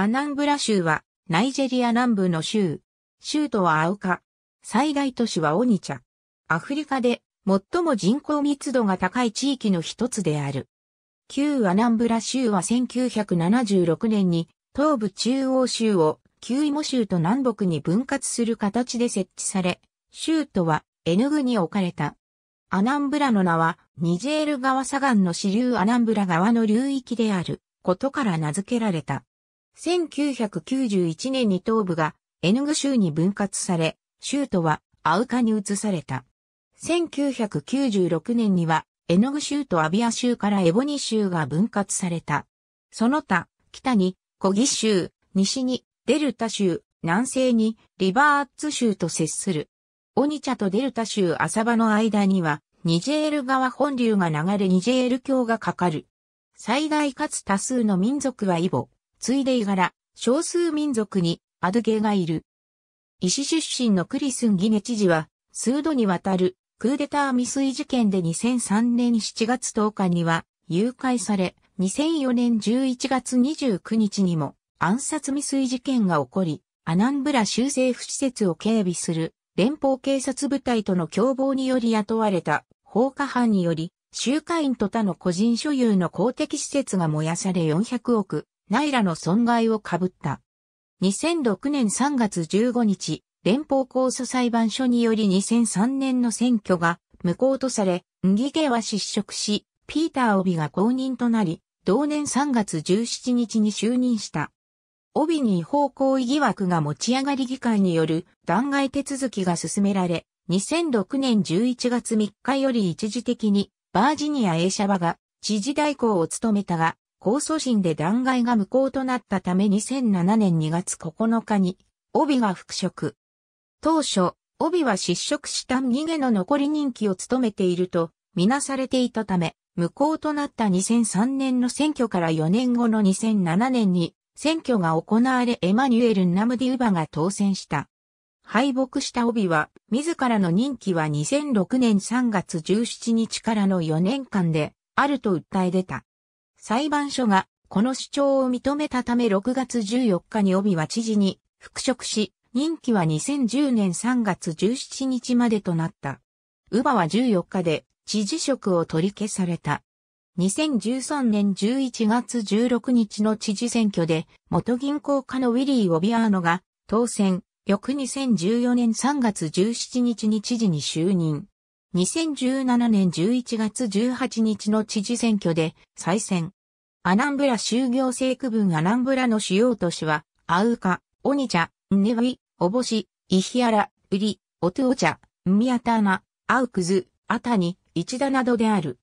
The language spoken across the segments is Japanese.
アナンブラ州は、ナイジェリア南部の州。州都はアウカ。最大都市はオニチャ。アフリカで最も人口密度が高い地域の一つである。旧アナンブラ州は1976年に東部中央州を旧イモ州と南北に分割する形で設置され、州都はエヌグに置かれた。アナンブラの名はニジェール川左岸の支流アナンブラ川の流域であることから名付けられた。1991年に東部がエヌグ州に分割され、州都はアウカに移された。1996年にはエヌグ州とアビア州からエボニ州が分割された。その他、北にコギ州、西にデルタ州、南西にリバーッツ州と接する。オニチャとデルタ州アサバの間には、ニジェール川本流が流れニジェール橋がかかる。最大かつ多数の民族はイボ、ついでいがら、少数民族にアドゲがいる。医師出身のクリスン・ギネ知事は、数度にわたるクーデター未遂事件で2003年7月10日には誘拐され、2004年11月29日にも暗殺未遂事件が起こり、アナンブラ州政府施設を警備する連邦警察部隊との共謀により雇われた放火犯により、集会員と他の個人所有の公的施設が燃やされ400億内羅の損害を被った。2006年3月15日、連邦控訴裁判所により2003年の選挙が無効とされ、ンギゲは失職し、ピーター・オビが公認となり、同年3月17日に就任した。オビに違法行為疑惑が持ち上がり議会による弾劾手続きが進められ、2006年11月3日より一時的にバージニア・エーシャバが知事代行を務めたが、控訴審で弾劾が無効となったため2007年2月9日に、帯が復職。当初、帯は失職した逃げの残り任期を務めていると、みなされていたため、無効となった2003年の選挙から4年後の2007年に、選挙が行われエマニュエル・ナムディウバが当選した。敗北した帯は、自らの任期は2006年3月17日からの4年間で、あると訴え出た。裁判所がこの主張を認めたため6月14日に帯は知事に復職し、任期は2010年3月17日までとなった。ウバは14日で知事職を取り消された。2013年11月16日の知事選挙で、元銀行家のウィリー・オビアーノが当選、翌2014年3月17日に知事に就任。2017年11月18日の知事選挙で再選。アナンブラ州行政区分アナンブラの主要都市は、アウカ、オニチャ、ンネワイ、オボシ、イヒアラ、ウリ、オトゥオチャ、ンミアターナ、アウクズ、アタニ、イチダなどである。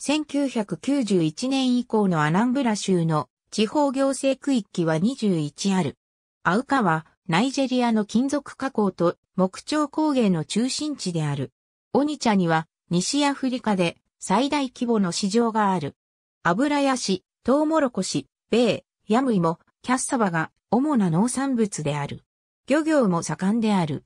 1991年以降のアナンブラ州の地方行政区域は21ある。アウカはナイジェリアの金属加工と木彫工芸の中心地である。オニチャには西アフリカで最大規模の市場がある。油やし、トウモロコシ、米、ヤムイもキャッサバが主な農産物である。漁業も盛んである。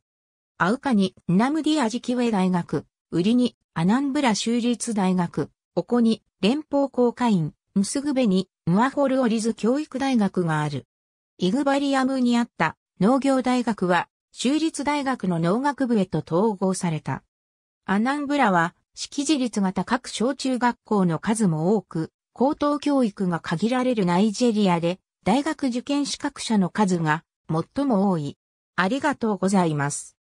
アウカにナムディアジキウェ大学、ウリにアナンブラ州立大学、オコニ、連邦公会員、ムスグベニ、ムアホルオリズ教育大学がある。イグバリアムにあった農業大学は州立大学の農学部へと統合された。アナンブラは、識字率が高く小中学校の数も多く、高等教育が限られるナイジェリアで、大学受験資格者の数が最も多い。ありがとうございます。